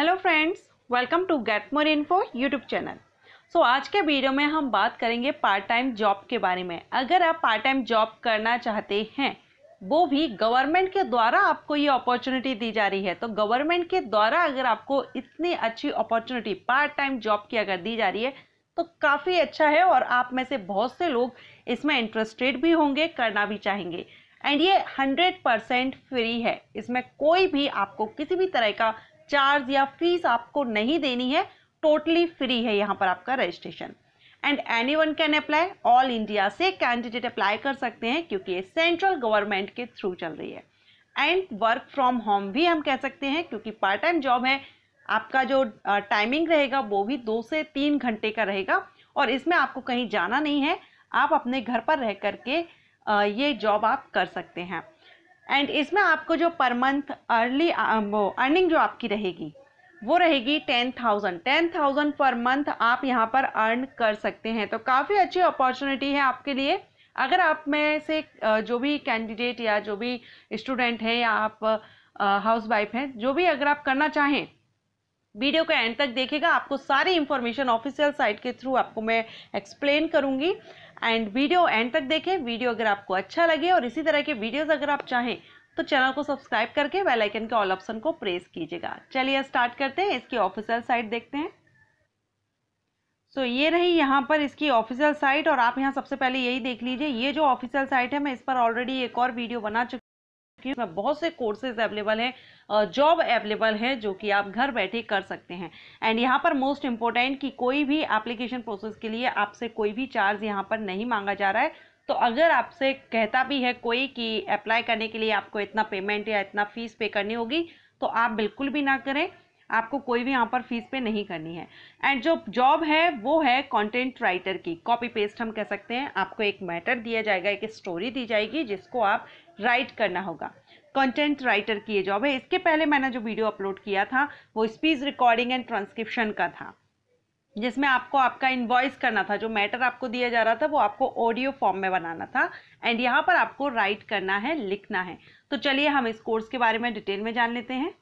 Hello friends welcome to get more info YouTube channel so आज के video में हम बात करेंगे पार्ट टाइम जॉब के बारे में अगर आप पार्ट टाइम जॉब करना चाहते हैं वो भी गवर्नमेंट के द्वारा आपको ये अपॉर्चुनिटी दी जा रही है तो गवर्नमेंट के द्वारा अगर आपको इतनी अच्छी अपॉर्चुनिटी पार्ट टाइम जॉब की अगर दी जा रही है तो काफ़ी अच्छा है और आप में से बहुत से लोग इसमें इंटरेस्टेड भी होंगे करना भी चाहेंगे एंड ये हंड्रेड परसेंट फ्री है इसमें कोई भी आपको किसी भी तरह का चार्ज या फीस आपको नहीं देनी है टोटली फ्री है यहाँ पर आपका registration and any one can apply all India से कैंडिडेट अप्लाई कर सकते हैं क्योंकि ये सेंट्रल गवर्नमेंट के थ्रू चल रही है एंड वर्क फ्रॉम होम भी हम कह सकते हैं क्योंकि पार्ट टाइम जॉब है आपका जो टाइमिंग रहेगा वो भी दो से तीन घंटे का रहेगा और इसमें आपको कहीं जाना नहीं है आप अपने घर पर रह करके ये जॉब आप कर सकते हैं एंड इसमें आपको जो पर मंथ अर्ली वो अर्निंग जो आपकी रहेगी वो रहेगी ten thousand ten thousand per month आप यहाँ पर अर्न कर सकते हैं तो काफ़ी अच्छी अपॉर्चुनिटी है आपके लिए अगर आप में से जो भी कैंडिडेट या जो भी स्टूडेंट हैं या आप हाउस वाइफ हैं जो भी अगर आप करना चाहें वीडियो का एंड तक देखेगा आपको सारी इन्फॉर्मेशन ऑफिशियल साइट के थ्रू आपको मैं एक्सप्लेन करूँगी एंड वीडियो एंड तक देखें वीडियो अगर आपको अच्छा लगे और इसी तरह के वीडियोस अगर आप चाहें तो चैनल को सब्सक्राइब करके बेल आइकन के ऑल ऑप्शन को प्रेस कीजिएगा चलिए स्टार्ट करते हैं इसकी ऑफिशियल साइट देखते हैं सो so, ये रही यहाँ पर इसकी ऑफिशियल साइट और आप यहाँ सबसे पहले यही देख लीजिए ये जो ऑफिशियल साइट है मैं इस पर ऑलरेडी एक और वीडियो बना चुकी की बहुत से कोर्सेज अवेलेबल हैं जॉब अवेलेबल है जो कि आप घर बैठे कर सकते हैं एंड यहाँ पर मोस्ट इम्पोर्टेंट कि कोई भी एप्लीकेशन प्रोसेस के लिए आपसे कोई भी चार्ज यहाँ पर नहीं मांगा जा रहा है तो अगर आपसे कहता भी है कोई कि अप्लाई करने के लिए आपको इतना पेमेंट या इतना फीस पे करनी होगी तो आप बिल्कुल भी ना करें आपको कोई भी यहाँ पर फीस पे नहीं करनी है एंड जो जॉब है वो है कंटेंट राइटर की कॉपी पेस्ट हम कह सकते हैं आपको एक मैटर दिया जाएगा एक स्टोरी दी जाएगी जिसको आप राइट करना होगा कंटेंट राइटर की ये जॉब है इसके पहले मैंने जो वीडियो अपलोड किया था वो स्पीच रिकॉर्डिंग एंड ट्रांसक्रिप्शन का था जिसमें आपको आपका इन्वॉइस करना था जो मैटर आपको दिया जा रहा था वो आपको ऑडियो फॉर्म में बनाना था एंड यहाँ पर आपको राइट करना है लिखना है तो चलिए हम इस कोर्स के बारे में डिटेल में जान लेते हैं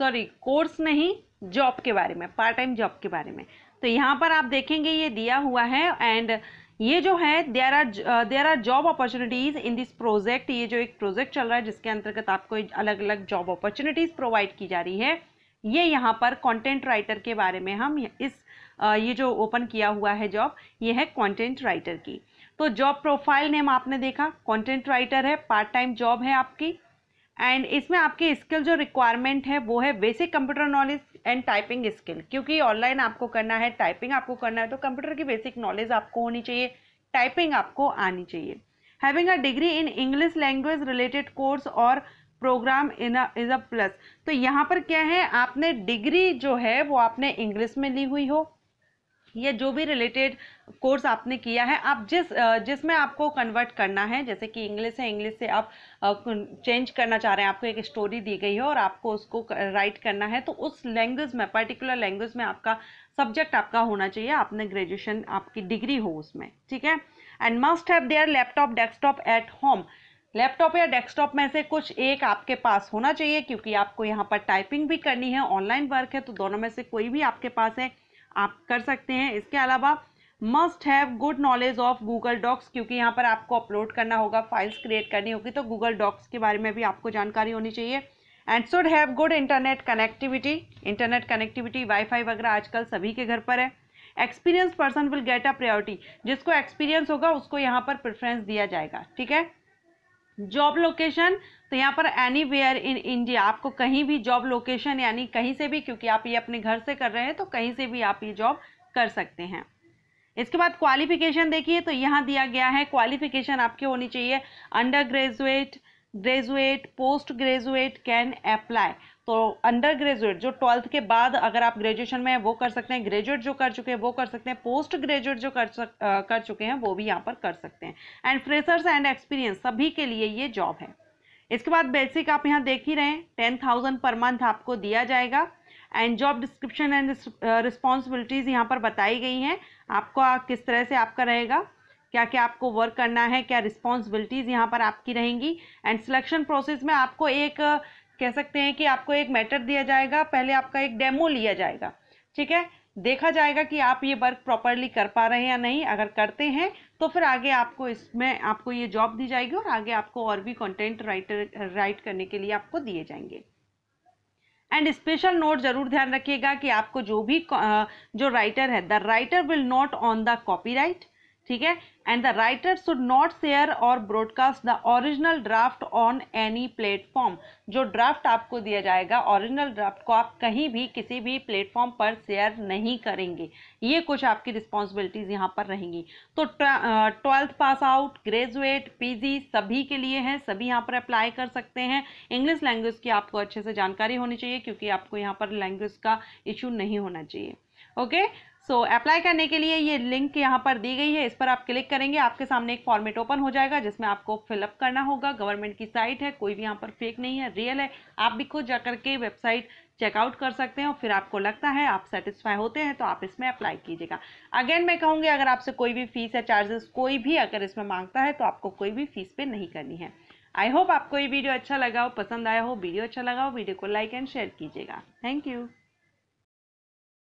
सॉरी कोर्स नहीं जॉब के बारे में पार्ट टाइम जॉब के बारे में तो यहाँ पर आप देखेंगे ये दिया हुआ है एंड ये जो है there are there are job opportunities in this project ये जो एक प्रोजेक्ट चल रहा है जिसके अंतर्गत आपको अलग अलग जॉब अपॉर्चुनिटीज़ प्रोवाइड की जा रही है ये यहाँ पर कंटेंट राइटर के बारे में हम इस ये जो ओपन किया हुआ है जॉब ये है कंटेंट राइटर की तो जॉब प्रोफाइल नेम आपने देखा कंटेंट राइटर है पार्ट टाइम जॉब है आपकी एंड इसमें आपकी स्किल जो रिक्वायरमेंट है वो है basic computer knowledge and typing skill क्योंकि ऑनलाइन आपको करना है टाइपिंग आपको करना है तो कंप्यूटर की बेसिक नॉलेज आपको होनी चाहिए टाइपिंग आपको आनी चाहिए having a degree in English language related course और program in is a plus तो यहाँ पर क्या है आपने डिग्री जो है वो आपने इंग्लिश में ली हुई हो या जो भी रिलेटेड कोर्स आपने किया है आप जिस जिसमें आपको कन्वर्ट करना है जैसे कि इंग्लिश है इंग्लिश से आप चेंज करना चाह रहे हैं आपको एक स्टोरी दी गई है और आपको उसको राइट करना है तो उस लैंग्वेज में पर्टिकुलर लैंग्वेज में आपका सब्जेक्ट आपका होना चाहिए आपने ग्रेजुएशन आपकी डिग्री हो उसमें ठीक है and must have their laptop desktop at home laptop या डेस्कटॉप में से कुछ एक आपके पास होना चाहिए क्योंकि आपको यहाँ पर टाइपिंग भी करनी है ऑनलाइन वर्क है तो दोनों में से कोई भी आपके पास है आप कर सकते हैं इसके अलावा must have good knowledge of Google Docs क्योंकि यहाँ पर आपको अपलोड करना होगा फाइल्स क्रिएट करनी होगी तो गूगल डॉक्स के बारे में भी आपको जानकारी होनी चाहिए and should have good internet connectivity internet connectivity wifi वगैरह आजकल सभी के घर पर है experience person will get a priority जिसको एक्सपीरियंस होगा उसको यहाँ पर प्रेफरेंस दिया जाएगा ठीक है जॉब लोकेशन तो यहाँ पर एनी वेयर इन इंडिया आपको कहीं भी जॉब लोकेशन यानी कहीं से भी क्योंकि आप ये अपने घर से कर रहे हैं तो कहीं से भी आप ये जॉब कर सकते हैं इसके बाद क्वालिफिकेशन देखिए तो यहाँ दिया गया है क्वालिफिकेशन आपकी होनी चाहिए undergraduate graduate postgraduate can apply तो अंडर ग्रेजुएट जो ट्वेल्थ के बाद अगर आप ग्रेजुएशन में वो कर सकते हैं ग्रेजुएट जो कर चुके हैं वो कर सकते हैं पोस्ट ग्रेजुएट जो कर सक, आ, कर चुके हैं वो भी यहाँ पर कर सकते हैं एंड फ्रेशर्स एंड एक्सपीरियंस सभी के लिए ये जॉब है इसके बाद बेसिक आप यहाँ देख ही रहे हैं टेन थाउजेंड पर मंथ आपको दिया जाएगा and job description and responsibilities यहाँ पर बताई गई हैं आपको किस तरह से आपका रहेगा क्या क्या आपको वर्क करना है क्या रिस्पॉन्सिबिलिटीज़ यहाँ पर आपकी रहेंगी एंड सिलेक्शन प्रोसेस में आपको एक कह सकते हैं कि आपको एक मैटर दिया जाएगा पहले आपका एक डेमो लिया जाएगा ठीक है देखा जाएगा कि आप ये वर्क प्रॉपरली कर पा रहे हैं या नहीं अगर करते हैं तो फिर आगे आपको इसमें आपको ये जॉब दी जाएगी और आगे आपको और भी कंटेंट राइटर राइट करने के लिए आपको दिए जाएंगे एंड स्पेशल नोट जरूर ध्यान रखिएगा कि आपको जो भी जो राइटर है the writer will not on the copyright ठीक है and the writer should not share और broadcast the original draft on any platform जो ड्राफ्ट आपको दिया जाएगा ओरिजिनल ड्राफ्ट को आप कहीं भी किसी भी प्लेटफॉर्म पर शेयर नहीं करेंगे ये कुछ आपकी रिस्पॉन्सिबिलिटीज़ यहाँ पर रहेंगी तो twelfth pass out graduate PG सभी के लिए है सभी यहाँ पर अप्लाई कर सकते हैं इंग्लिश लैंग्वेज की आपको अच्छे से जानकारी होनी चाहिए क्योंकि आपको यहाँ पर लैंग्वेज का इशू नहीं होना चाहिए okay okay? So so, apply करने के लिए ये लिंक यहाँ पर दी गई है इस पर आप क्लिक करेंगे आपके सामने एक फॉर्मेट ओपन हो जाएगा जिसमें आपको फिलअप करना होगा गवर्नमेंट की साइट है कोई भी यहाँ पर फेक नहीं है रियल है आप भी खुद जाकर के वेबसाइट चेकआउट कर सकते हैं और फिर आपको लगता है आप सेटिस्फाई होते हैं तो आप इसमें अप्लाई कीजिएगा अगेन मैं कहूँगी अगर आपसे कोई भी फीस या चार्जेस कोई भी अगर इसमें मांगता है तो आपको कोई भी फीस पे नहीं करनी है आई होप आपको ये वीडियो अच्छा लगा हो पसंद आया हो वीडियो अच्छा लगा हो वीडियो को लाइक एंड शेयर कीजिएगा थैंक यू